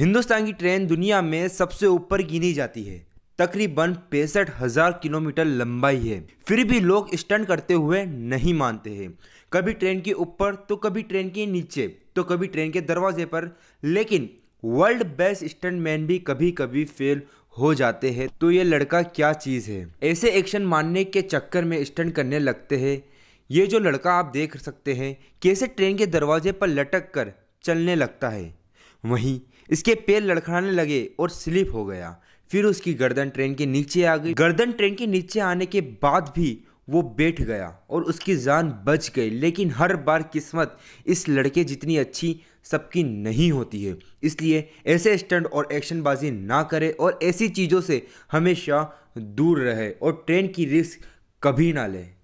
हिंदुस्तान की ट्रेन दुनिया में सबसे ऊपर गिनी जाती है तकरीबन पैंसठ हजार किलोमीटर लंबाई है फिर भी लोग स्टंट करते हुए नहीं मानते हैं कभी ट्रेन के ऊपर तो कभी ट्रेन के नीचे तो कभी ट्रेन के दरवाजे पर लेकिन वर्ल्ड बेस्ट स्टंटमैन भी कभी कभी फेल हो जाते हैं तो ये लड़का क्या चीज़ है ऐसे एक्शन मानने के चक्कर में स्टंट करने लगते हैं ये जो लड़का आप देख सकते हैं कैसे ट्रेन के दरवाजे पर लटक कर चलने लगता है वहीं इसके पैर लड़खड़ाने लगे और स्लिप हो गया फिर उसकी गर्दन ट्रेन के नीचे आ गई गर्दन ट्रेन के नीचे आने के बाद भी वो बैठ गया और उसकी जान बच गई लेकिन हर बार किस्मत इस लड़के जितनी अच्छी सबकी नहीं होती है इसलिए ऐसे स्टंट और एक्शनबाजी ना करें और ऐसी चीज़ों से हमेशा दूर रहे और ट्रेन की रिस्क कभी ना लें